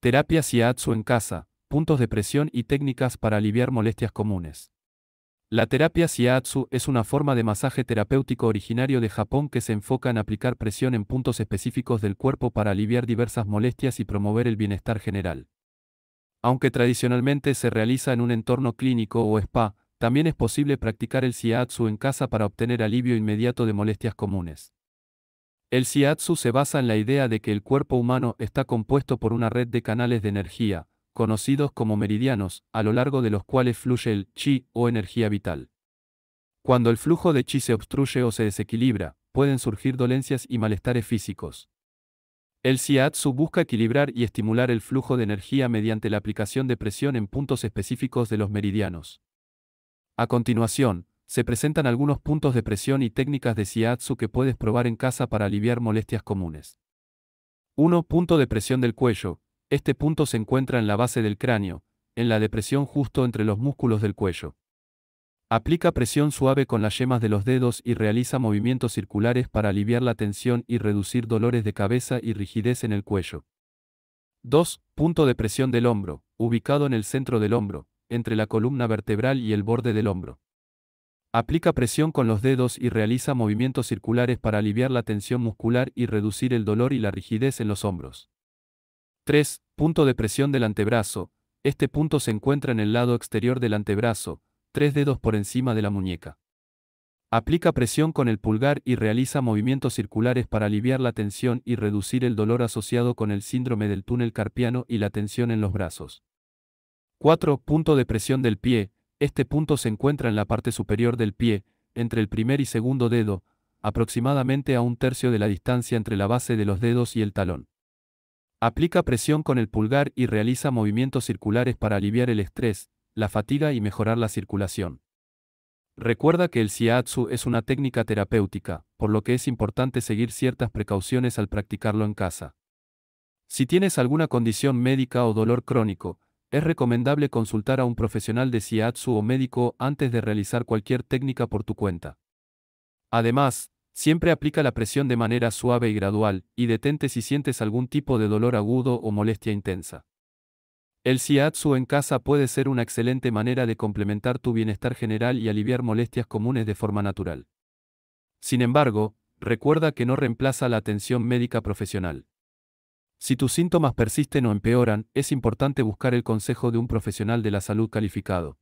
Terapia Shiatsu en casa, puntos de presión y técnicas para aliviar molestias comunes. La terapia Shiatsu es una forma de masaje terapéutico originario de Japón que se enfoca en aplicar presión en puntos específicos del cuerpo para aliviar diversas molestias y promover el bienestar general. Aunque tradicionalmente se realiza en un entorno clínico o spa, también es posible practicar el Shiatsu en casa para obtener alivio inmediato de molestias comunes. El Shiatsu se basa en la idea de que el cuerpo humano está compuesto por una red de canales de energía, conocidos como meridianos, a lo largo de los cuales fluye el chi o energía vital. Cuando el flujo de chi se obstruye o se desequilibra, pueden surgir dolencias y malestares físicos. El Shiatsu busca equilibrar y estimular el flujo de energía mediante la aplicación de presión en puntos específicos de los meridianos. A continuación, se presentan algunos puntos de presión y técnicas de Shiatsu que puedes probar en casa para aliviar molestias comunes. 1. Punto de presión del cuello. Este punto se encuentra en la base del cráneo, en la depresión justo entre los músculos del cuello. Aplica presión suave con las yemas de los dedos y realiza movimientos circulares para aliviar la tensión y reducir dolores de cabeza y rigidez en el cuello. 2. Punto de presión del hombro, ubicado en el centro del hombro, entre la columna vertebral y el borde del hombro. Aplica presión con los dedos y realiza movimientos circulares para aliviar la tensión muscular y reducir el dolor y la rigidez en los hombros. 3. Punto de presión del antebrazo. Este punto se encuentra en el lado exterior del antebrazo, tres dedos por encima de la muñeca. Aplica presión con el pulgar y realiza movimientos circulares para aliviar la tensión y reducir el dolor asociado con el síndrome del túnel carpiano y la tensión en los brazos. 4. Punto de presión del pie. Este punto se encuentra en la parte superior del pie, entre el primer y segundo dedo, aproximadamente a un tercio de la distancia entre la base de los dedos y el talón. Aplica presión con el pulgar y realiza movimientos circulares para aliviar el estrés, la fatiga y mejorar la circulación. Recuerda que el siatsu es una técnica terapéutica, por lo que es importante seguir ciertas precauciones al practicarlo en casa. Si tienes alguna condición médica o dolor crónico, es recomendable consultar a un profesional de SIATSU o médico antes de realizar cualquier técnica por tu cuenta. Además, siempre aplica la presión de manera suave y gradual, y detente si sientes algún tipo de dolor agudo o molestia intensa. El SIATSU en casa puede ser una excelente manera de complementar tu bienestar general y aliviar molestias comunes de forma natural. Sin embargo, recuerda que no reemplaza la atención médica profesional. Si tus síntomas persisten o empeoran, es importante buscar el consejo de un profesional de la salud calificado.